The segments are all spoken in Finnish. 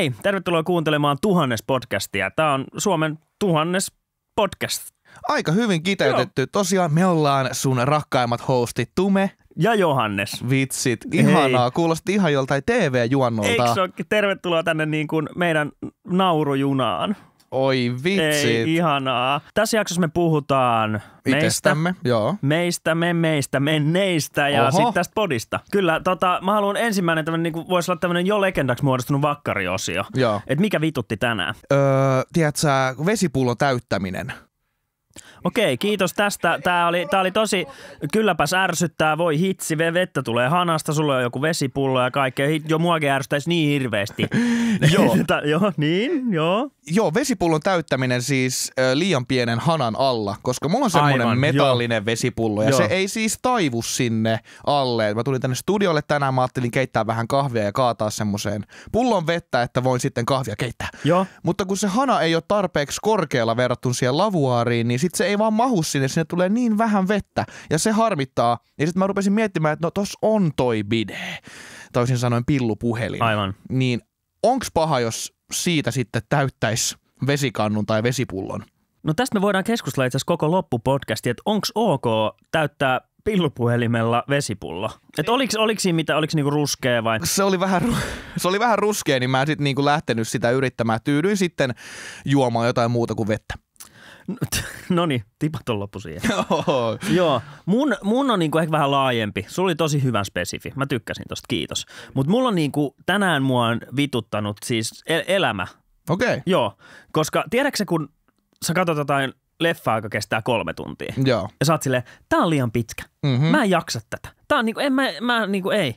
Hei, tervetuloa kuuntelemaan Tuhannes podcastia. Tämä on Suomen Tuhannes podcast. Aika hyvin kiteytetty. Joo. Tosiaan me ollaan sun rakkaimmat hostit Tume ja Johannes. Vitsit, ihanaa. Hei. Kuulosti ihan joltain TV-juonnolta. Eikö se ole? Tervetuloa tänne niin kuin meidän naurujunaan. Oi vitsi. Ei, ihanaa. Tässä jaksossa me puhutaan Itestämme, meistä, joo. meistä, me meistä, menneistä ja sitten tästä podista. Kyllä, tota, mä haluan ensimmäinen tämmönen, niin kuin, voisi olla tämmöinen jo legendaksi muodostunut vakkariosio. että mikä vitutti tänään? Öö, tiedätkö, vesipullo täyttäminen. Okei, kiitos tästä. Tämä oli, tää oli tosi, kylläpäs ärsyttää, voi hitsi, vettä tulee hanasta, sulla on joku vesipullo ja kaikkea. Jo muakin ärsyttäisi niin hirveästi. joo. joo, niin, joo. Joo, vesipullon täyttäminen siis äh, liian pienen hanan alla, koska mulla on semmoinen Aivan, metallinen joo. vesipullo ja joo. se ei siis taivu sinne alle. Mä tulin tänne studiolle tänään, mä ajattelin keittää vähän kahvia ja kaataa semmoiseen pullon vettä, että voin sitten kahvia keittää. Joo. Mutta kun se hana ei ole tarpeeksi korkealla verrattuna siihen lavuaariin, niin sitten se ei vaan mahu sinne, sinne tulee niin vähän vettä ja se harmittaa. Ja sitten mä rupesin miettimään, että no tos on toi bide, toisin sanoen pillupuhelin. Aivan. Niin onks paha, jos siitä sitten täyttäisi vesikannun tai vesipullon? No tästä me voidaan keskustella itse asiassa koko loppupodcasti, että onko ok täyttää pillupuhelimella vesipullo. Et oliks, oliks siinä mitä, oliks niinku ruskea vai? Se oli vähän, se oli vähän ruskea, niin mä en sit niinku lähtenyt sitä yrittämään. Tyydyin sitten juomaan jotain muuta kuin vettä. No niin, tipat on loppu siihen. Joo. Mun, mun on niinku ehkä vähän laajempi. Sulla oli tosi hyvän spesifi. Mä tykkäsin tosta, kiitos. Mutta mulla on niinku, tänään mua on vituttanut siis el- elämä. Okei. Okay. Joo, koska tiedätkö kun sä katsot jotain leffaa, joka kestää kolme tuntia. Joo. Ja sä oot silleen, tää on liian pitkä. Mm-hmm. Mä en jaksa tätä. Tää on niinku, en mä, mä niinku, ei.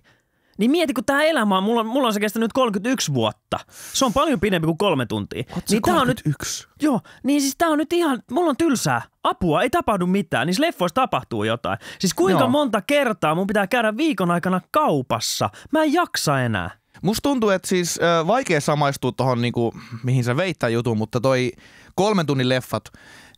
Niin mieti, kun tämä elämä on, mulla, on, mulla on se kestänyt 31 vuotta. Se on paljon pidempi kuin kolme tuntia. Oot niin 31? Tää on nyt, joo, niin siis tämä on nyt ihan, mulla on tylsää. Apua, ei tapahdu mitään. Niissä leffoissa tapahtuu jotain. Siis kuinka joo. monta kertaa mun pitää käydä viikon aikana kaupassa? Mä en jaksa enää. Musta tuntuu, että siis äh, vaikea samaistua tuohon, niinku, mihin sä veittää jutun, mutta toi kolmen tunnin leffat,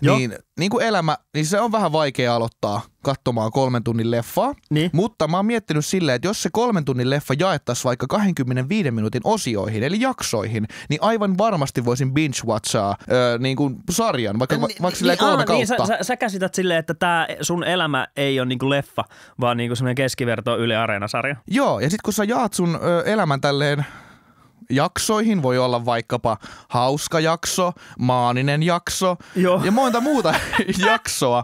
Joo. niin, niin kuin elämä, niin se on vähän vaikea aloittaa katsomaan kolmen tunnin leffaa. Niin. Mutta mä oon miettinyt silleen, että jos se kolmen tunnin leffa jaettaisiin vaikka 25 minuutin osioihin, eli jaksoihin, niin aivan varmasti voisin binge-watchaa öö, niin kuin sarjan, vaikka, niin, vaikka silleen niin, kolme aah, niin, kautta. Niin, sä, sä, käsität silleen, että tämä sun elämä ei ole niin kuin leffa, vaan niin kuin semmoinen keskiverto Yle Areena-sarja. Joo, ja sitten kun sä jaat sun ö, elämän tälleen jaksoihin. Voi olla vaikkapa hauska jakso, maaninen jakso Joo. ja monta muuta jaksoa.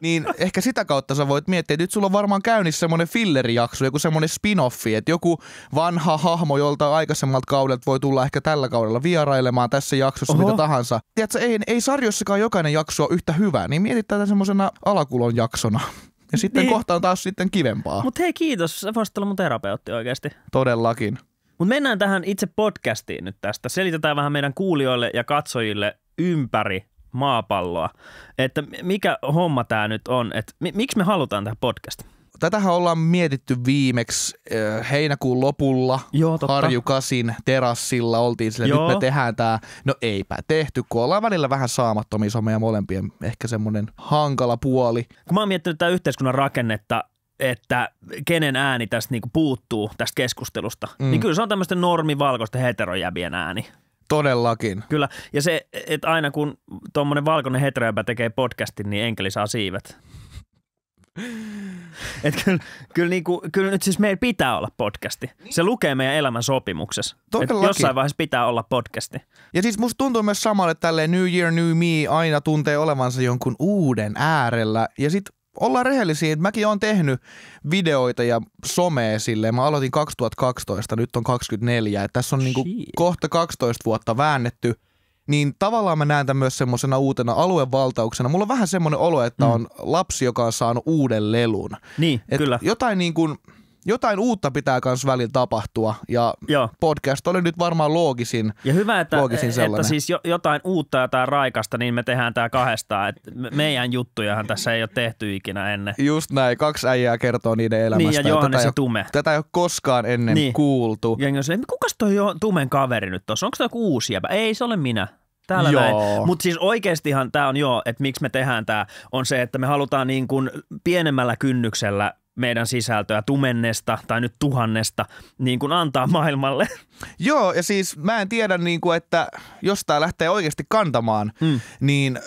Niin ehkä sitä kautta sä voit miettiä, että nyt sulla on varmaan käynnissä semmoinen fillerijakso, joku semmoinen spin-offi, että joku vanha hahmo jolta aikaisemmalta kaudelta voi tulla ehkä tällä kaudella vierailemaan tässä jaksossa Oho. mitä tahansa. Tiedätkö, ei, ei sarjossakaan jokainen jakso ole yhtä hyvä, niin mietit tätä semmoisena alakulon jaksona. Ja sitten niin. kohta on taas sitten kivempaa. Mutta hei kiitos, sä voisit olla mun terapeutti oikeasti. Todellakin. Mutta mennään tähän itse podcastiin nyt tästä. Selitetään vähän meidän kuulijoille ja katsojille ympäri maapalloa, että mikä homma tämä nyt on, että miksi me halutaan tähän podcast? Tätähän ollaan mietitty viimeksi äh, heinäkuun lopulla Joo, totta. Harjukasin terassilla. Oltiin sille, Joo. nyt me tehdään tämä. No eipä tehty, kun ollaan välillä vähän saamattomia. Se on meidän molempien ehkä semmoinen hankala puoli. Kun mä oon miettinyt tätä yhteiskunnan rakennetta, että kenen ääni tästä niinku puuttuu tästä keskustelusta, niin mm. niin kyllä se on tämmöisten normivalkoisten heterojäbien ääni. Todellakin. Kyllä, ja se, että aina kun tuommoinen valkoinen heterojäbä tekee podcastin, niin enkeli saa siivet. Et kyllä, kyllä, kuin niinku, kyllä nyt siis meillä pitää olla podcasti. Se lukee meidän elämän sopimuksessa. Todellakin. jossain vaiheessa pitää olla podcasti. Ja siis musta tuntuu myös samalle tälleen New Year, New Me aina tuntee olevansa jonkun uuden äärellä. Ja sitten ollaan rehellisiä, että mäkin olen tehnyt videoita ja somea silleen. Mä aloitin 2012, nyt on 24. että tässä on niinku kohta 12 vuotta väännetty. Niin tavallaan mä näen tämän myös semmoisena uutena aluevaltauksena. Mulla on vähän semmoinen olo, että mm. on lapsi, joka on saanut uuden lelun. Niin, Et kyllä. Jotain niin kuin jotain uutta pitää myös välillä tapahtua ja Joo. podcast oli nyt varmaan loogisin Ja hyvä, että, loogisin sellainen. että siis jotain uutta ja jotain raikasta, niin me tehdään tämä kahdestaan. Et meidän juttujahan tässä ei ole tehty ikinä ennen. Just näin, kaksi äijää kertoo niiden elämästä. Niin ja, ja Johannes ja Tume. Ole, tätä ei ole koskaan ennen niin. kuultu. Ja jos, kukas toi jo, Tumen kaveri nyt tuossa? Onko toi joku uusi jäbä? Ei, se ole minä. Täällä Mutta siis oikeastihan tämä on joo, että miksi me tehdään tämä, on se, että me halutaan niin kun pienemmällä kynnyksellä meidän sisältöä tumennesta tai nyt tuhannesta niin kuin antaa maailmalle. Joo, ja siis mä en tiedä, niin kuin, että jos tämä lähtee oikeasti kantamaan, mm. niin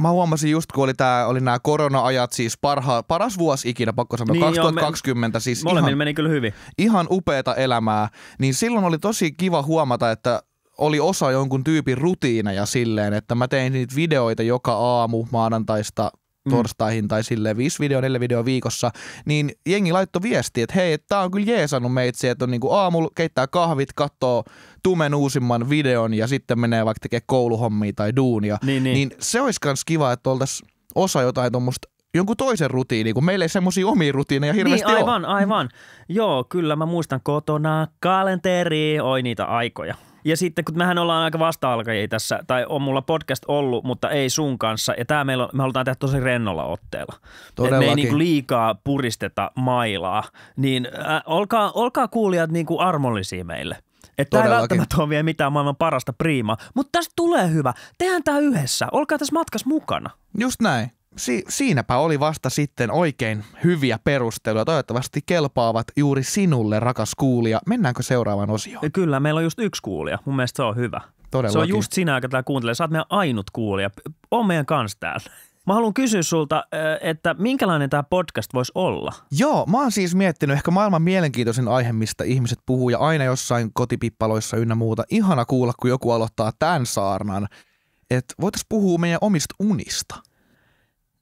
mä huomasin just, kun oli, tää, oli nämä korona-ajat, siis parha, paras vuosi ikinä, pakko sanoa, niin 2020. Joo, me, siis ihan, meni kyllä hyvin. Ihan upeata elämää. Niin silloin oli tosi kiva huomata, että oli osa jonkun tyypin rutiineja silleen, että mä tein niitä videoita joka aamu maanantaista Mm. torstaihin tai sille 5 video, 4 video viikossa, niin jengi laittoi viesti, että hei, tää on kyllä jeesannut meitsi, että on niinku aamulla keittää kahvit, katsoo tumen uusimman videon ja sitten menee vaikka tekee kouluhommia tai duunia. Niin, niin. niin se olisi kans kiva, että oltaisiin osa jotain tuommoista jonkun toisen rutiini, kun meillä ei semmoisia omia rutiineja hirveästi niin, aivan, ole. aivan. Joo, kyllä mä muistan kotona kalenteri, oi niitä aikoja. Ja sitten, kun mehän ollaan aika vasta-alkajia tässä, tai on mulla podcast ollut, mutta ei sun kanssa. Ja tämä meillä on, me halutaan tehdä tosi rennolla otteella. Todellakin. Et me ei niinku liikaa puristeta mailaa. Niin ä, äh, olkaa, olkaa kuulijat kuin niinku armollisia meille. Että tämä ei välttämättä ole vielä mitään maailman parasta priimaa, mutta tästä tulee hyvä. Tehän tämä yhdessä. Olkaa tässä matkas mukana. Just näin si- siinäpä oli vasta sitten oikein hyviä perusteluja. Toivottavasti kelpaavat juuri sinulle, rakas kuulija. Mennäänkö seuraavaan osioon? Kyllä, meillä on just yksi kuulija. Mun mielestä se on hyvä. Todellakin. Se on just sinä, joka tämä kuuntelee. Sä oot meidän ainut kuulija. On meidän kanssa täällä. Mä haluan kysyä sulta, että minkälainen tämä podcast voisi olla? Joo, mä oon siis miettinyt ehkä maailman mielenkiintoisin aihe, mistä ihmiset puhuu ja aina jossain kotipippaloissa ynnä muuta. Ihana kuulla, kun joku aloittaa tämän saarnan, että voitaisiin puhua meidän omista unista.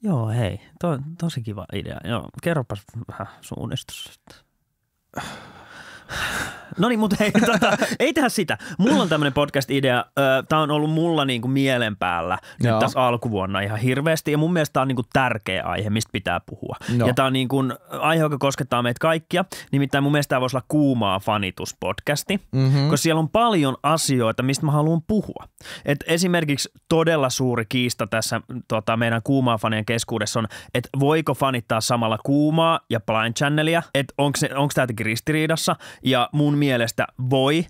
Joo, hei. To, tosi kiva idea. Joo, kerropas vähän suunnistusta. No niin, mutta hei, tota, ei tehdä sitä. Mulla on tämmöinen podcast-idea. Tämä on ollut mulla kuin niinku mielen päällä nyt tässä alkuvuonna ihan hirveästi. Ja mun mielestä tämä on kuin niinku tärkeä aihe, mistä pitää puhua. No. Ja tämä on niin kuin aihe, joka koskettaa meitä kaikkia. Nimittäin mun mielestä tämä voisi olla kuumaa fanituspodcasti, mm-hmm. koska siellä on paljon asioita, mistä mä haluan puhua. Et esimerkiksi todella suuri kiista tässä tota, meidän kuumaa fanien keskuudessa on, että voiko fanittaa samalla kuumaa ja Blind Channelia, että onko tämä jotenkin ristiriidassa. Ja mun mielestä voi,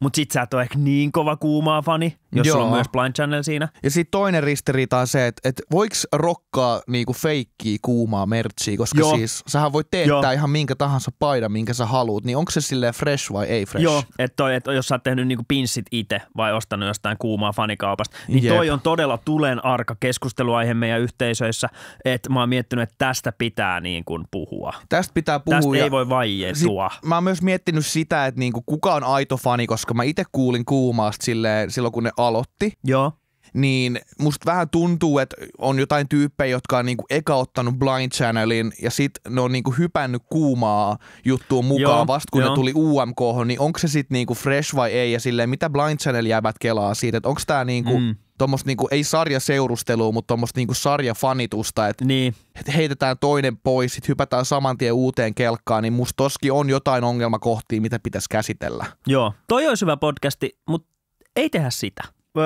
mutta sit sä et ole ehkä niin kova kuumaa fani, jos Joo. on myös Blind Channel siinä. Ja sitten toinen ristiriita on se, että et voiko rokkaa niinku feikkiä kuumaa merchia, koska Joo. siis sähän voi teettää Joo. ihan minkä tahansa paidan, minkä sä haluat, niin onko se silleen fresh vai ei fresh? Joo, että et jos sä oot tehnyt niinku pinssit itse vai ostanut jostain kuumaa fanikaupasta, niin Jep. toi on todella tulen arka keskusteluaihe meidän yhteisöissä, että mä oon miettinyt, että tästä pitää niin kuin puhua. Tästä pitää puhua. Tästä ei voi vaijetua. mä oon myös miettinyt sitä, että niinku kuka on aito fani, koska mä itse kuulin kuumaasta silleen, silloin kun ne aloitti. Joo. Niin musta vähän tuntuu, että on jotain tyyppejä, jotka on niinku eka ottanut Blind Channelin ja sit ne on niinku hypännyt kuumaa juttua mukaan Joo, vasta kun jo. ne tuli UMK, niin onko se sit niinku fresh vai ei ja silleen, mitä Blind Channel jäävät kelaa siitä, että onko tää niinku mm tuommoista niinku, ei seurustelua, mutta tuommoista niinku sarjafanitusta, että niin. et heitetään toinen pois, sitten hypätään saman tien uuteen kelkkaan, niin musta toski on jotain ongelmakohtia, mitä pitäisi käsitellä. Joo, toi olisi hyvä podcasti, mutta ei tehdä sitä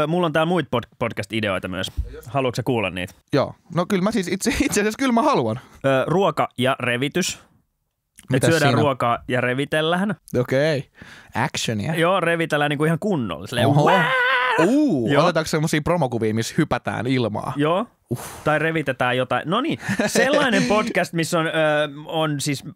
mulla on täällä muita pod- podcast-ideoita myös. Haluatko sä kuulla niitä? Joo. No kyllä mä siis itse, itse asiassa kyllä mä haluan. Öö, ruoka ja revitys. Mitä syödään siinä? ruokaa ja revitellään. Okei. Okay. Actionia. Joo, revitellään niinku ihan kunnolla. Silleen, Oho. Uh, otetaanko semmoisia promokuvia, missä hypätään ilmaa? Joo. Uh. Tai revitetään jotain. No niin, sellainen podcast, missä on, ö, on siis ö,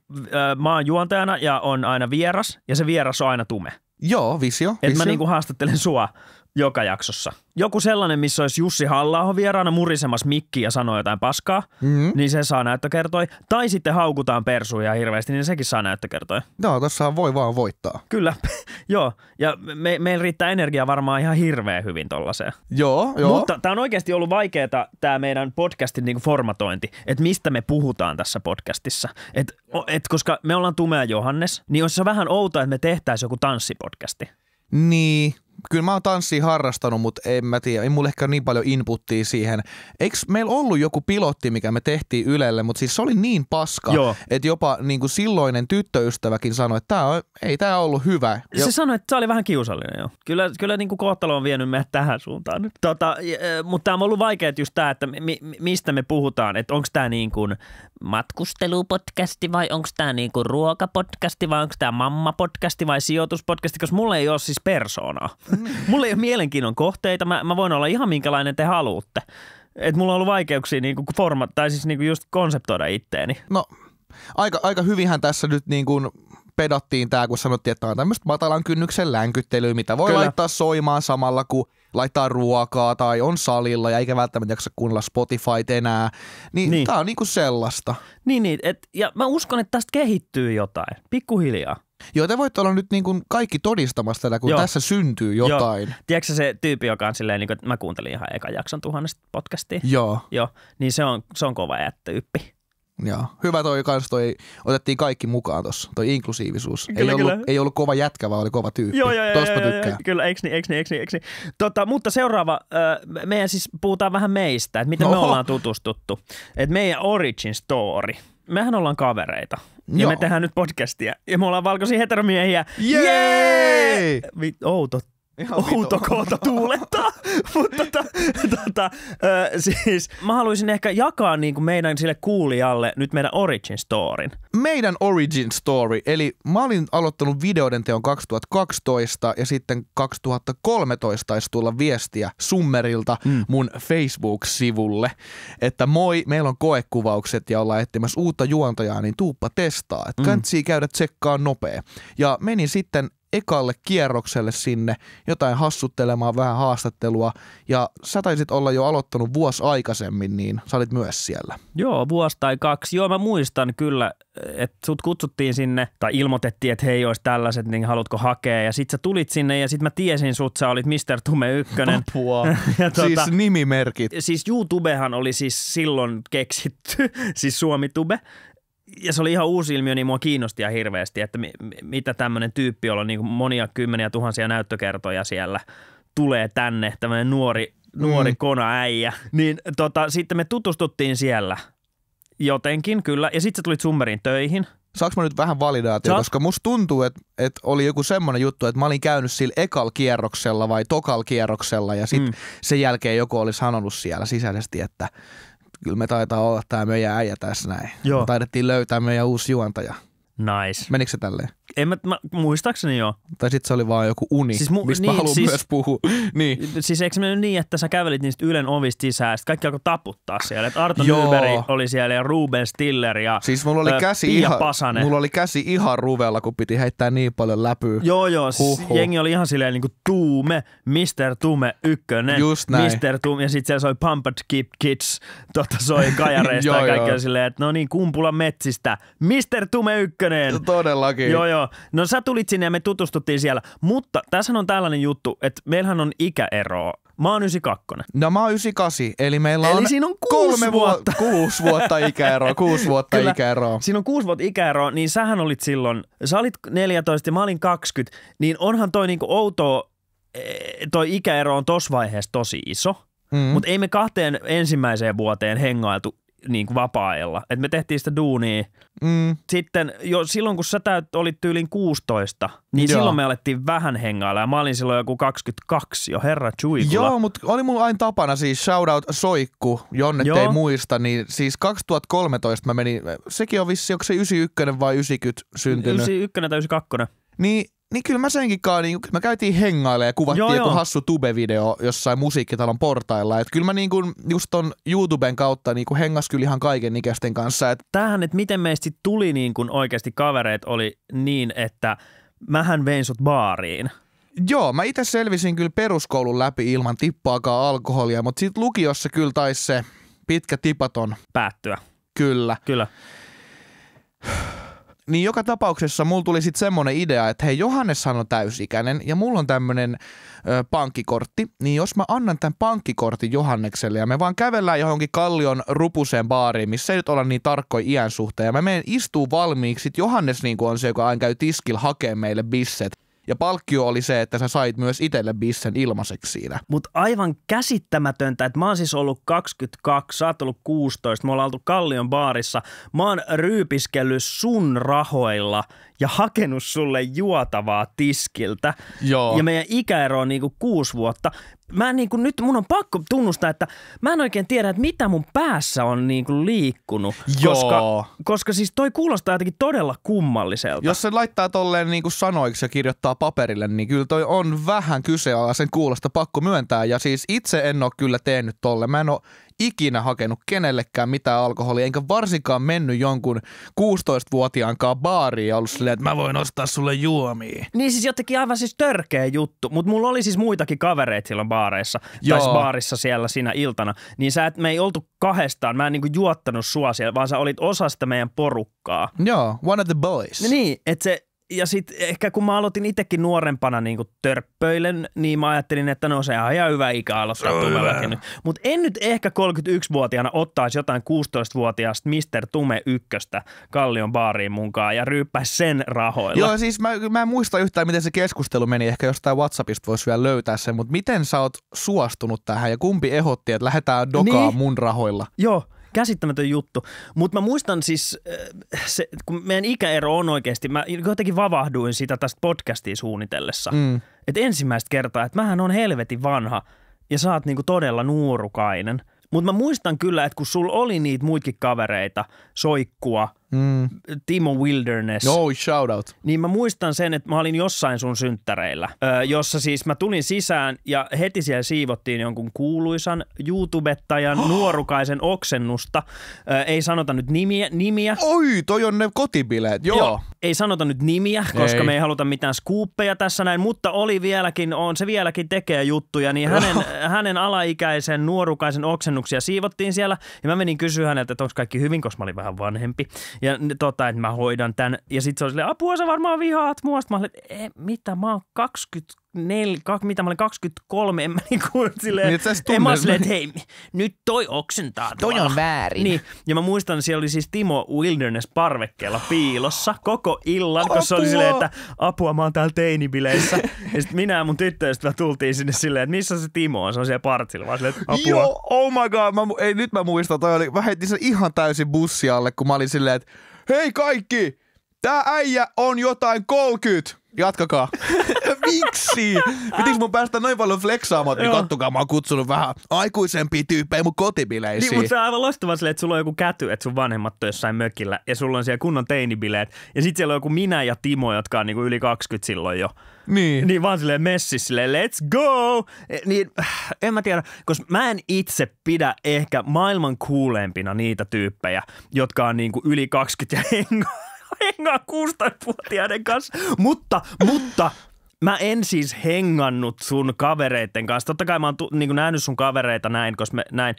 maan juontajana ja on aina vieras, ja se vieras on aina tume. Joo, visio. Että mä niinku haastattelen sua joka jaksossa. Joku sellainen, missä olisi Jussi halla vieraana murisemassa mikki ja sanoo jotain paskaa, mm-hmm. niin se saa näyttökertoja. Tai sitten haukutaan persuja hirveästi, niin sekin saa näyttökertoja. Joo, tässä voi vaan voittaa. Kyllä, joo. Ja me, meillä riittää energiaa varmaan ihan hirveän hyvin tollaiseen. Joo, joo. Mutta tämä on oikeasti ollut vaikeaa tämä meidän podcastin niinku formatointi, että mistä me puhutaan tässä podcastissa. Et, et, koska me ollaan Tumea Johannes, niin olisi se vähän outoa, että me tehtäisiin joku tanssipodcasti. Niin, kyllä mä oon tanssia harrastanut, mutta en mä tiedä, ei mulle ehkä niin paljon inputtia siihen. Eikö meillä ollut joku pilotti, mikä me tehtiin Ylelle, mutta siis se oli niin paska, Joo. että jopa niin kuin silloinen tyttöystäväkin sanoi, että tää on, ei tämä ollut hyvä. Se jo. sanoi, että se oli vähän kiusallinen jo. Kyllä, kyllä niin kuin kohtalo on vienyt meidät tähän suuntaan nyt. Tota, mutta tämä on ollut vaikea just tämä, että mi, mistä me puhutaan, että onko tämä niin kuin matkustelupodcasti vai onko tämä niin kuin ruokapodcasti vai onko tämä mammapodcasti vai sijoituspodcasti, koska mulla ei ole siis persoonaa. Mm. Mulla ei ole mielenkiinnon kohteita. Mä, mä voin olla ihan minkälainen te haluatte. Et mulla on ollut vaikeuksia niinku format, tai siis niinku just konseptoida itteeni. No, aika, aika hyvinhän tässä nyt niin kuin pedattiin tämä, kun sanottiin, että tämä on tämmöistä matalan kynnyksen länkyttelyä, mitä voi Kyllä. laittaa soimaan samalla, kun laittaa ruokaa tai on salilla ja eikä välttämättä jaksa kuunnella Spotify enää. Niin, niin. tämä on niinku sellaista. Niin, niin et, ja mä uskon, että tästä kehittyy jotain, pikkuhiljaa. Joo, te voit olla nyt niin kuin kaikki todistamassa tätä, kun Joo. tässä syntyy jotain. Joo. Tiedätkö se tyyppi, joka on silleen, niin kuin, mä kuuntelin ihan eka jakson tuhannesta podcastia. Joo. Joo. Niin se on, se on kova jättyyppi. Joo. Hyvä toi kans toi, otettiin kaikki mukaan tuossa, toi inklusiivisuus. Kyllä, ei, kyllä. Ollut, ei ollut kova jätkä, vaan oli kova tyyppi. Joo, joo, joo, joo, Joo, kyllä, eiks niin, eiks niin, eiks niin, eiks niin. Tota, mutta seuraava, meidän siis puhutaan vähän meistä, että miten Oho. me ollaan tutustuttu. Että meidän origin story – mehän ollaan kavereita. Ja Joo. me tehdään nyt podcastia. Ja me ollaan valkoisia heteromiehiä. Jee! Outo Ihan outokoota tuulettaa, mutta tota, tota, ö, siis mä haluaisin ehkä jakaa niin kuin meidän sille kuulijalle nyt meidän origin storyn. Meidän origin story, eli mä olin aloittanut videoiden teon 2012 ja sitten 2013 taisi tulla viestiä Summerilta mm. mun Facebook-sivulle, että moi, meillä on koekuvaukset ja ollaan etsimässä uutta juontajaa, niin tuuppa testaa, että mm. käydä tsekkaa nopea. Ja menin sitten ekalle kierrokselle sinne jotain hassuttelemaan, vähän haastattelua. Ja sä taisit olla jo aloittanut vuosi aikaisemmin, niin sä olit myös siellä. Joo, vuosi tai kaksi. Joo, mä muistan kyllä, että sut kutsuttiin sinne tai ilmoitettiin, että hei, olisi tällaiset, niin haluatko hakea. Ja sit sä tulit sinne ja sit mä tiesin sut, sä olit Mr. Tume Ykkönen. Apua. ja tuota, siis nimimerkit. Siis YouTubehan oli siis silloin keksitty, siis Tube ja se oli ihan uusi ilmiö, niin mua kiinnosti ja hirveästi, että mi, mitä tämmöinen tyyppi, jolla on niin monia kymmeniä tuhansia näyttökertoja siellä, tulee tänne, tämmöinen nuori, nuori mm. kona äijä. Niin tota, sitten me tutustuttiin siellä jotenkin, kyllä. Ja sitten sä tulit Summerin töihin. Saanko mä nyt vähän validaatio, Saat... koska musta tuntuu, että, että oli joku semmoinen juttu, että mä olin käynyt sillä ekal kierroksella vai tokal kierroksella ja sitten mm. sen jälkeen joku oli sanonut siellä sisäisesti, että kyllä me taitaa olla tämä meidän äijä tässä näin. Joo. Me taidettiin löytää meidän uusi juontaja. Nice. Menikö se tälleen? En mä, mä muistaakseni joo. Tai sitten se oli vaan joku uni, siis mu- mistä niin, mä haluan siis, myös puhua. niin. Siis eikö mennyt niin, että sä kävelit niistä Ylen ovista sisään, sitten kaikki alkoi taputtaa siellä. Että Arto Nyberi oli siellä ja Ruben Stiller ja siis mulla oli käsi Pia ihan, Pasanen. Mulla oli käsi ihan ruvella, kun piti heittää niin paljon läpyä. Joo joo, siis jengi oli ihan silleen niin kuin Tuume, Mr. Tuume ykkönen. Just näin. Mr. Tuume ja sitten siellä soi Pumped Keep Kids, tota soi kajareista joo, ja kaikkea silleen, että no niin kumpula metsistä, Mr. Tuume ykkönen ykkönen. Todellakin. Joo, joo. No sä tulit sinne ja me tutustuttiin siellä. Mutta tässä on tällainen juttu, että meillähän on ikäeroa. Mä oon 92. No mä oon 98, eli meillä eli on, siinä on kuusi kolme vuotta. Vuo- kuusi vuotta ikäeroa, kuusi vuotta Kyllä, ikäeroa. Siinä on kuusi vuotta ikäeroa, niin sähän olit silloin, sä olit 14 ja mä olin 20, niin onhan toi niinku outo, e, toi ikäero on tossa vaiheessa tosi iso. Mm. Mutta ei me kahteen ensimmäiseen vuoteen hengailtu niin kuin vapaa-ajalla. Et me tehtiin sitä duunia. Mm. Sitten jo silloin, kun sä täyt, olit tyylin 16, niin Joo. silloin me alettiin vähän hengailla. Ja mä olin silloin joku 22 jo, herra Chuikula. Joo, mutta oli mulla aina tapana siis shoutout Soikku, jonne ei muista. Niin siis 2013 mä menin, sekin on vissi, onko se 91 vai 90 syntynyt? 91 tai 92. Niin niin kyllä mä senkin kaa, niin mä käytiin hengaille ja kuvattiin joo, joku joo. hassu tube-video jossain musiikkitalon portailla. Että kyllä mä niin kuin just ton YouTuben kautta niin kuin hengas kyllä ihan kaiken ikäisten kanssa. Et... Tämähän, että miten meistä tuli niin kuin oikeasti kavereet oli niin, että mähän vein sut baariin. Joo, mä itse selvisin kyllä peruskoulun läpi ilman tippaakaan alkoholia, mutta sitten lukiossa kyllä taisi se pitkä tipaton. Päättyä. Kyllä. Kyllä. Niin joka tapauksessa mulla tuli sitten semmoinen idea, että hei Johanneshan on täysikäinen ja mulla on tämmöinen pankkikortti, niin jos mä annan tämän pankkikortin Johannekselle ja me vaan kävellään johonkin kallion rupuseen baariin, missä ei nyt olla niin tarkkoja iän suhteen ja mä menen istuu valmiiksi, sit Johannes niin on se, joka aina käy tiskillä hakee meille bisset. Ja palkkio oli se, että sä sait myös itselle bissen ilmaiseksi siinä. Mutta aivan käsittämätöntä, että mä oon siis ollut 22, sä oot ollut 16, me ollaan oltu Kallion baarissa. Mä oon ryypiskellyt sun rahoilla ja hakenut sulle juotavaa tiskiltä. Joo. Ja meidän ikäero on niinku kuusi vuotta mä niin kuin, nyt mun on pakko tunnustaa, että mä en oikein tiedä, että mitä mun päässä on niin kuin liikkunut. Joo. Koska, koska siis toi kuulostaa jotenkin todella kummalliselta. Jos se laittaa tolleen niin kuin sanoiksi ja kirjoittaa paperille, niin kyllä toi on vähän kyse sen kuulosta pakko myöntää. Ja siis itse en ole kyllä tehnyt tolle. Mä en ole ikinä hakenut kenellekään mitään alkoholia, enkä varsinkaan mennyt jonkun 16-vuotiaankaan baariin ja ollut silleen, että mä voin ostaa sulle juomia. Niin siis jotenkin aivan siis törkeä juttu, mutta mulla oli siis muitakin kavereita silloin baareissa, siis Joo. tai baarissa siellä sinä iltana, niin sä et, me ei oltu kahdestaan, mä en niinku juottanut sua siellä, vaan sä olit osa sitä meidän porukkaa. Joo, one of the boys. Niin, että se, ja sitten ehkä kun mä aloitin itsekin nuorempana niin törppöilen, niin mä ajattelin, että no se on ihan hyvä ikä aloittaa tumellakin. Mutta en nyt ehkä 31-vuotiaana ottaisi jotain 16-vuotiaasta Mr. Tume ykköstä Kallion baariin mukaan ja ryyppäisi sen rahoilla. Joo, siis mä, mä en muista yhtään, miten se keskustelu meni. Ehkä jostain WhatsAppista voisi vielä löytää sen, mutta miten sä oot suostunut tähän ja kumpi ehotti, että lähdetään dokaa niin. mun rahoilla? Joo, käsittämätön juttu. Mutta mä muistan siis, äh, se, kun meidän ikäero on oikeasti, mä jotenkin vavahduin sitä tästä podcastia suunnitellessa. Mm. Että ensimmäistä kertaa, että mähän on helvetin vanha ja sä oot niinku todella nuorukainen. Mutta mä muistan kyllä, että kun sulla oli niitä muitakin kavereita, soikkua – Mm. Timo Wilderness. No, shout out. Niin mä muistan sen, että mä olin jossain sun synttäreillä, jossa siis mä tulin sisään ja heti siellä siivottiin jonkun kuuluisan YouTubettajan oh. nuorukaisen oksennusta. Ei sanota nyt nimiä. nimiä. Oi, toi on ne kotibileet, joo. joo. Ei sanota nyt nimiä, koska ei. me ei haluta mitään skuuppeja tässä näin, mutta oli vieläkin, on se vieläkin tekee juttuja, niin hänen, hänen alaikäisen nuorukaisen oksennuksia siivottiin siellä ja mä menin kysyä häneltä, että onko kaikki hyvin, koska mä olin vähän vanhempi. Ja tota, että mä hoidan tämän. Ja sitten se oli silleen, apua sä varmaan vihaat muasta. Mä olin, e, mitä, mä oon 20 24, mitä mä olin 23, en mä niin kuin silleen, niin, en mä silleen, että hei, nyt toi oksentaa. Toi on väärin. Niin, ja mä muistan, siellä oli siis Timo Wilderness parvekkeella piilossa koko illan, apua. se oli silleen, että apua mä oon täällä teinibileissä. ja sitten minä ja mun tyttöystävä tultiin sinne silleen, että missä se Timo on, se on siellä partsilla, vaan silleen, että apua. Joo, oh my god, mä, ei, nyt mä muistan, toi oli, mä heitin sen ihan täysin bussialle, kun mä olin silleen, että hei kaikki, tää äijä on jotain 30 Jatkakaa. Miksi? Pitikö mun päästä noin paljon fleksaamaan, niin kattokaa, mä oon kutsunut vähän aikuisempia tyyppejä mun kotibileisiin. Niin, mutta se on aivan loistavaa silleen, että sulla on joku käty, että sun vanhemmat on jossain mökillä ja sulla on siellä kunnon teinibileet. Ja sit siellä on joku minä ja Timo, jotka on niinku yli 20 silloin jo. Niin. Niin vaan silleen messi silleen, let's go! E, niin, en mä tiedä, koska mä en itse pidä ehkä maailman kuulempina niitä tyyppejä, jotka on niinku yli 20 ja hengaa 16-vuotiaiden kanssa. Mutta, mutta mä en siis hengannut sun kavereiden kanssa. Totta kai mä oon tu- niin nähnyt sun kavereita näin, koska me näin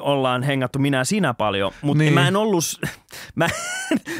ollaan hengattu minä sinä paljon, mutta niin. mä en ollut, mä,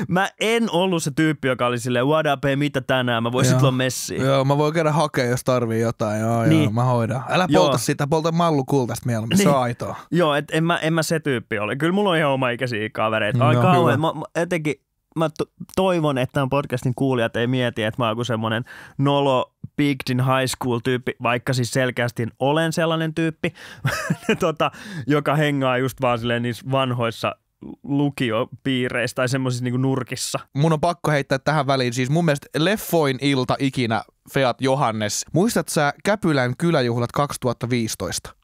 mä en ollut se tyyppi, joka oli silleen, what up, hey, mitä tänään, mä voisin tulla messiin. Joo, mä voin käydä hakea, jos tarvii jotain, joo, niin. joo, mä hoidan. Älä joo. sitä, polta kultaista mieluummin, niin. se on niin. aitoa. Joo, et en mä, en mä se tyyppi ole. Kyllä mulla on ihan oma ikäisiä kavereita, ai no, kauhean, mä, mä, etenkin mä to- toivon, että on podcastin kuulijat ei mieti, että mä oon joku semmoinen nolo Bigdin high school tyyppi, vaikka siis selkeästi olen sellainen tyyppi, tota, joka hengaa just vaan silleen niissä vanhoissa lukiopiireissä tai semmoisissa niinku nurkissa. Mun on pakko heittää tähän väliin. Siis mun mielestä leffoin ilta ikinä Feat Johannes. Muistat sä Käpylän kyläjuhlat 2015?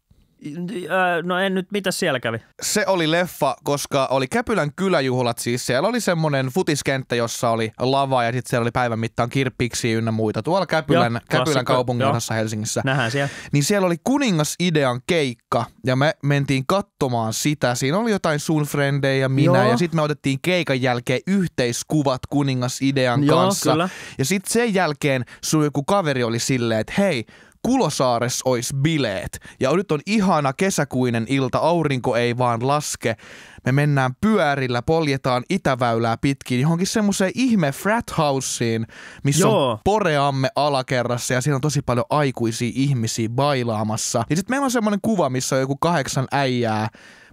Äh, no en nyt, mitä siellä kävi? Se oli leffa, koska oli Käpylän kyläjuhlat siis. Siellä oli semmoinen futiskenttä, jossa oli lava ja sitten siellä oli päivän mittaan kirppiksi ynnä muita. Tuolla Käpylän, Joo, Käpylän kaupungin joo. Helsingissä. Nähdään siellä. Niin siellä oli kuningasidean keikka ja me mentiin katsomaan sitä. Siinä oli jotain sun frendejä ja minä Joo. ja sitten me otettiin keikan jälkeen yhteiskuvat kuningasidean Joo, kanssa. Kyllä. Ja sitten sen jälkeen sun joku kaveri oli silleen, että hei, Kulosaares olisi bileet. Ja nyt on ihana kesäkuinen ilta, aurinko ei vaan laske. Me mennään pyörillä, poljetaan itäväylää pitkin johonkin semmoiseen ihme frat houseen, missä Joo. on poreamme alakerrassa ja siinä on tosi paljon aikuisia ihmisiä bailaamassa. Ja sitten meillä on semmoinen kuva, missä on joku kahdeksan äijää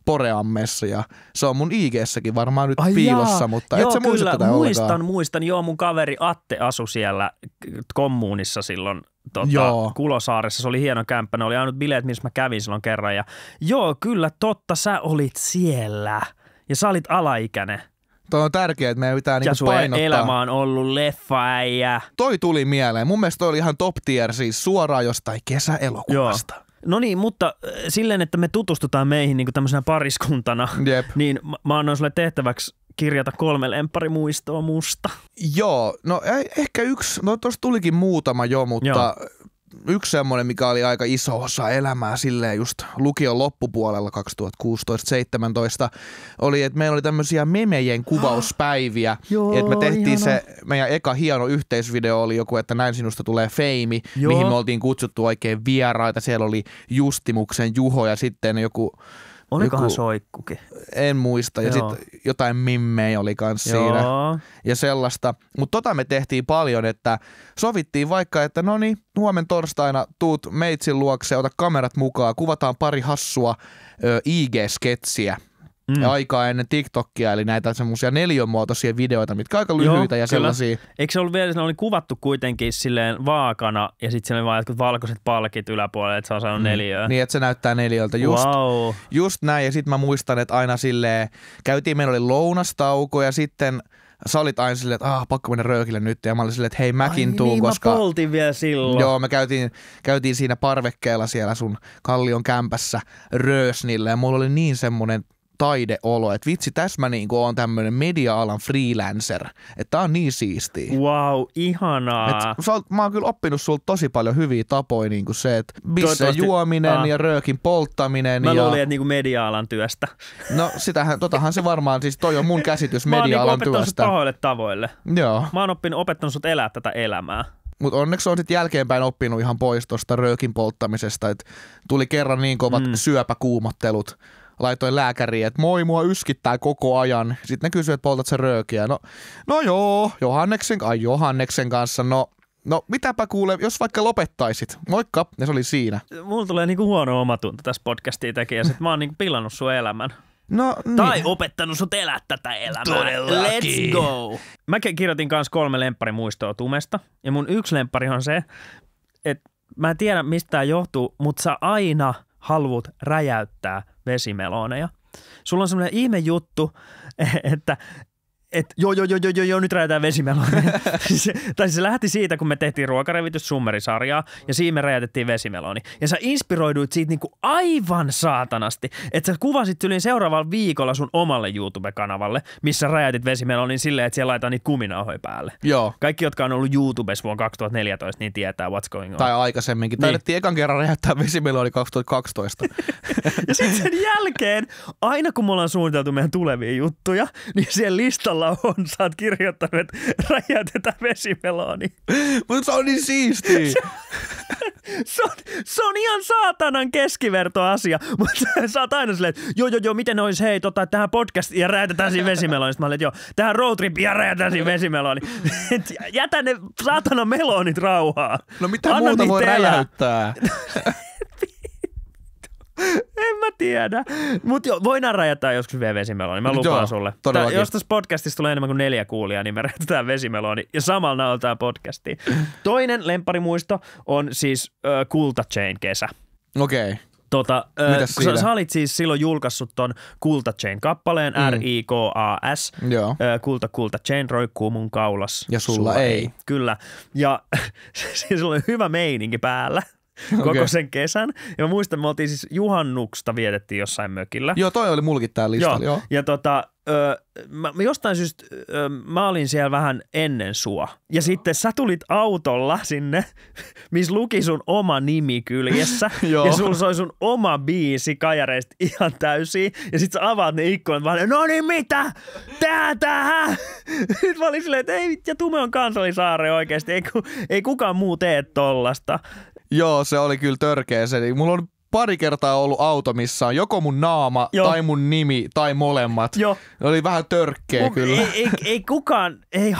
Poreammessa ja se on mun ig varmaan nyt Ai piilossa, jaa. mutta joo, sä kyllä, tätä muistan, ollenkaan. muistan. Joo, mun kaveri Atte asu siellä kommunissa silloin tota, Kulosaaressa. Se oli hieno kämppä. Ne oli ainut bileet, missä mä kävin silloin kerran. Ja, joo, kyllä totta, sä olit siellä. Ja sä olit alaikäinen. Tuo on tärkeää, että meidän pitää niinku ja niinku painottaa. elämä on ollut leffaäijä. Toi tuli mieleen. Mun mielestä toi oli ihan top tier, siis suoraan jostain kesäelokuvasta. Joo. No niin, mutta äh, silleen, että me tutustutaan meihin niin kuin tämmöisenä pariskuntana, Jep. niin mä annan sulle tehtäväksi kirjata kolme muistoa musta. Joo, no e- ehkä yksi, no tuossa tulikin muutama jo, mutta Joo. yksi semmoinen, mikä oli aika iso osa elämää silleen just lukion loppupuolella 2016 2017 oli, että meillä oli tämmöisiä memejen kuvauspäiviä. Joo, että me tehtiin ihana. se, meidän eka hieno yhteisvideo oli joku, että näin sinusta tulee feimi, mihin me oltiin kutsuttu oikein vieraita. Siellä oli Justimuksen Juho ja sitten joku Olikohan joku, soikkukin? En muista. Ja sitten jotain mimmejä oli kanssa Joo. siinä. Ja sellaista. Mutta tota me tehtiin paljon, että sovittiin vaikka, että no niin, huomen torstaina tuut meitsin luokse, ota kamerat mukaan, kuvataan pari hassua ö, IG-sketsiä – mm. aikaa ennen TikTokia, eli näitä semmoisia neliönmuotoisia videoita, mitkä aika lyhyitä Joo, ja sellaisia. Eikö se ollut vielä, ne oli kuvattu kuitenkin silleen vaakana ja sitten siellä oli vain jotkut valkoiset palkit yläpuolelle, että se on saanut mm. Niin, että se näyttää neliöltä. Just, wow. just näin, ja sitten mä muistan, että aina silleen, käytiin, meillä oli lounastauko ja sitten sä olit aina silleen, että ah, pakko mennä röökille nyt. Ja mä olin silleen, että hei mäkin Ai, tuun, niin, koska... Mä poltin vielä silloin. Joo, me käytiin, käytiin siinä parvekkeella siellä sun kallion kämpässä rösnille Ja mulla oli niin semmonen taideolo, että vitsi, tässä mä niinku on tämmöinen media-alan freelancer, että tää on niin siistiä. Wow, ihanaa. Et, sä, mä oon kyllä oppinut sulta tosi paljon hyviä tapoja, niin kuin se, että missä juominen ah. ja röökin polttaminen. Mä ja... luulin, että niin media-alan työstä. No sitähän, totahan se varmaan, siis toi on mun käsitys media-alan mä oon niinku työstä. pahoille tavoille. Joo. Mä oon oppinut, opettanut sut elää tätä elämää. Mutta onneksi on sitten jälkeenpäin oppinut ihan pois tuosta röökin polttamisesta, että tuli kerran niin kovat mm. syöpäkuumottelut, laitoin lääkäriin, että moi, mua yskittää koko ajan. Sitten ne kysyivät että poltatko röökiä? No, no joo, Johanneksen, ai Johanneksen kanssa, no No mitäpä kuule, jos vaikka lopettaisit. Moikka, ja se oli siinä. Mulla tulee niinku huono omatunto tässä podcastia tekijä, että mä oon niinku pilannut sun elämän. No, niin. Tai opettanut sut elää tätä elämää. Todellakin. Let's go. Mä kirjoitin kans kolme lempparimuistoa Tumesta. Ja mun yksi lemppari on se, että mä en tiedä mistä tämä johtuu, mutta sä aina haluut räjäyttää vesimeloneja. Sulla on semmoinen ihme juttu, että että joo, joo, joo, joo, joo, nyt räjätään vesimeloni. se, tai se lähti siitä, kun me tehtiin ruokarevitys summerisarjaa ja siinä me räjätettiin vesimeloni. Ja sä inspiroiduit siitä niinku aivan saatanasti, että sä kuvasit yli seuraavalla viikolla sun omalle YouTube-kanavalle, missä räjätit vesimelonin silleen, että siellä laitetaan niitä kuminauhoja päälle. Joo. Kaikki, jotka on ollut YouTubessa vuonna 2014, niin tietää what's going on. Tai aikaisemminkin. Niin. Taidettiin ekan kerran räjäyttää vesimeloni 2012. ja sitten sen jälkeen, aina kun me ollaan suunniteltu meidän tulevia juttuja, niin siellä listalla Hesalla on, sä oot kirjoittanut, että räjäytetään vesimeloni. Mutta se on niin siisti. se, on, se on ihan saatanan keskivertoasia, mutta sä oot aina silleen, että joo, joo, joo, miten olisi, hei, tota, tähän podcastiin ja räjäytetään siinä vesimeloni. Sitten mä olin, joo, tähän roadtripiin ja räjäytetään siinä vesimeloni. Jätä ne saatanan melonit rauhaa. No mitä Anna muuta voi elää. räjäyttää? mä tiedä. Mutta voidaan rajata joskus vielä vesimeloni, mä lupaan Joo, sulle. Tää, jos tässä podcastissa tulee enemmän kuin neljä kuulia, niin me rajataan vesimeloni ja samalla nautetaan podcastiin. Toinen lempparimuisto on siis äh, Kulta Chain kesä. Okei. Okay. Tota, äh, sä, olit siis silloin julkaissut ton Kulta Chain kappaleen, mm. R-I-K-A-S. Joo. Äh, kulta Kulta Chain roikkuu mun kaulas. Ja sulla, sulla ei. ei. Kyllä. Ja siis oli hyvä meininki päällä okay. koko sen kesän. Ja mä muistan, me oltiin siis juhannuksta vietettiin jossain mökillä. Joo, toi oli mulkin tää listalla. Joo. joo. Ja tota, öö, mä, mä jostain syystä öö, mä olin siellä vähän ennen sua. Ja sitten sä tulit autolla sinne, missä luki sun oma nimi kyljessä. ja sulla soi sun oma biisi kajareista ihan täysin. Ja sit sä avaat ne ikkunat vaan, no niin mitä? Tää tähän! Nyt mä olin silleen, että ei ja Tume on kansallisaare oikeasti. Ei, ei kukaan muu tee tollasta. Joo, se oli kyllä törkeä se. Niin mulla on pari kertaa ollut auto, missä on joko mun naama Joo. tai mun nimi tai molemmat. Joo. Oli vähän törkeä Mut, kyllä. Ei, ei, ei kukaan, ei,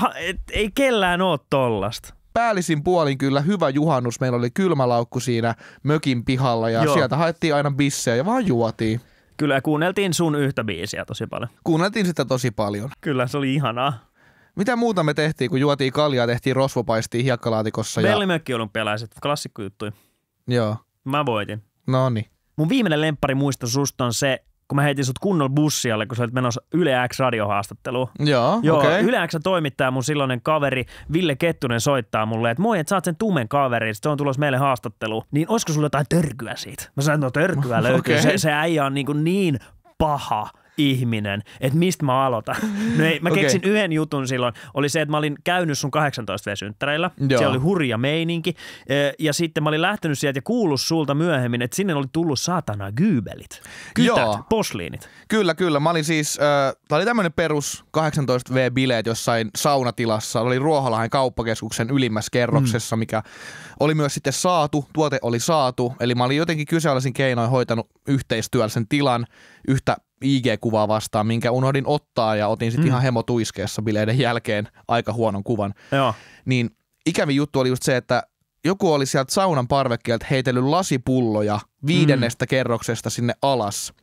ei kellään ole tollasta päällisin puolin kyllä hyvä juhannus. Meillä oli kylmälaukku siinä mökin pihalla ja Joo. sieltä haettiin aina bissejä ja vaan juotiin. Kyllä, kuunneltiin sun yhtä biisiä tosi paljon. Kuunneltiin sitä tosi paljon. Kyllä, se oli ihanaa. Mitä muuta me tehtiin, kun juotiin kaljaa, tehtiin rosvopaistia hiekkalaatikossa? Vellimökki ja... olympialaiset, klassikko juttu. Joo. Mä voitin. No niin. Mun viimeinen lemppari muisto susta on se, kun mä heitin sut kunnolla bussialle, kun sä olit menossa Yle X radiohaastatteluun. Joo, Joo okay. Yle X toimittaja mun silloinen kaveri Ville Kettunen soittaa mulle, että moi, että saat sen tumen kaverin, se on tulossa meille haastatteluun. Niin olisiko sulla jotain törkyä siitä? Mä sanoin, no törkyä löytyy, okay. se, se äijä on niin, niin paha ihminen, että mistä mä aloitan. No ei, mä keksin okay. yhden jutun silloin, oli se, että mä olin käynyt sun 18V-synttäreillä, se oli hurja meininki, ja sitten mä olin lähtenyt sieltä ja kuullut sulta myöhemmin, että sinne oli tullut saatana gyybelit, kytät, Joo. posliinit. Kyllä, kyllä. Mä olin siis, äh, tää oli tämmönen perus 18V-bileet jossain saunatilassa, oli Ruoholahen kauppakeskuksen ylimmässä mm. kerroksessa, mm. mikä oli myös sitten saatu, tuote oli saatu, eli mä olin jotenkin kyseenalaisin keinoin hoitanut yhteistyöllä sen tilan yhtä IG-kuvaa vastaan, minkä unohdin ottaa ja otin sitten mm. ihan hemotuiskeessa bileiden jälkeen aika huonon kuvan. Joo. Niin ikävin juttu oli just se, että joku oli sieltä saunan parvekkeelta heitellyt lasipulloja viidennestä mm. kerroksesta sinne alas.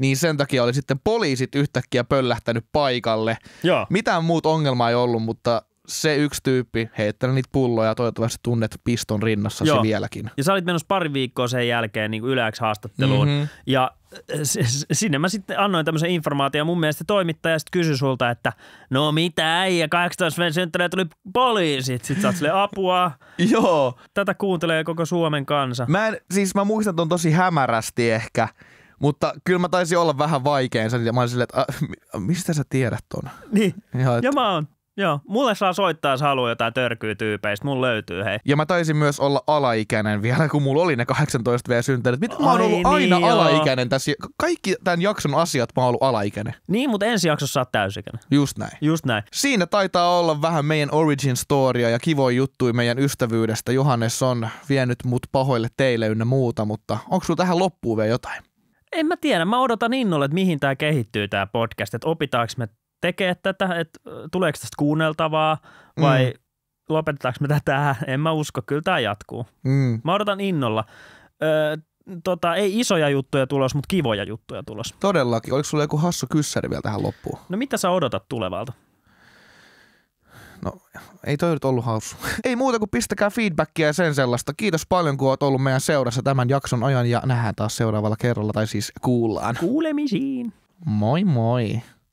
Niin sen takia oli sitten poliisit yhtäkkiä pöllähtänyt paikalle. Joo. Mitään muut ongelmaa ei ollut, mutta se yksi tyyppi heittää niitä pulloja, toivottavasti tunnet piston rinnassa se vieläkin. Ja sä olit menossa pari viikkoa sen jälkeen niin yleäksi haastatteluun. Mm-hmm. Ja äh, sinne mä sitten annoin tämmöisen informaation. Mun mielestä toimittaja sitten kysyi sulta, että no mitä ei ja 18 synttäneen tuli poliisit. Sitten sä oot sille apua. Joo. Tätä kuuntelee koko Suomen kansa. Mä en, siis mä muistan on tosi hämärästi ehkä. Mutta kyllä mä taisin olla vähän vaikeensa, ja mä olin silleen, että ah, mistä sä tiedät ton? Niin, ja, että... ja mä oon. Joo, mulle saa soittaa, jos haluaa jotain törkyä tyypeistä. Mulla löytyy, hei. Ja mä taisin myös olla alaikäinen vielä, kun mulla oli ne 18 vielä syntynyt. Mitä mä oon ollut niin, aina joo. alaikäinen tässä? Kaikki tämän jakson asiat mä oon ollut alaikäinen. Niin, mutta ensi jaksossa sä oot täysikäinen. Just näin. Just näin. Siinä taitaa olla vähän meidän origin storia ja kivoi juttui meidän ystävyydestä. Johannes on vienyt mut pahoille teille ynnä muuta, mutta onko sulla tähän loppuun vielä jotain? En mä tiedä. Mä odotan innolla, että mihin tämä kehittyy tämä podcast, että opitaanko me tekee tätä, että tuleeko tästä kuunneltavaa vai mm. lopetetaanko me tätä? En mä usko, kyllä tämä jatkuu. Mm. Mä odotan innolla. Ö, tota, ei isoja juttuja tulos, mutta kivoja juttuja tulos. Todellakin. Oliko sulla joku hassu kyssäri vielä tähän loppuun? No mitä sä odotat tulevalta? No, ei toi nyt ollut hausu. ei muuta kuin pistäkää feedbackia ja sen sellaista. Kiitos paljon, kun oot ollut meidän seurassa tämän jakson ajan ja nähdään taas seuraavalla kerralla, tai siis kuullaan. Kuulemisiin. Moi moi.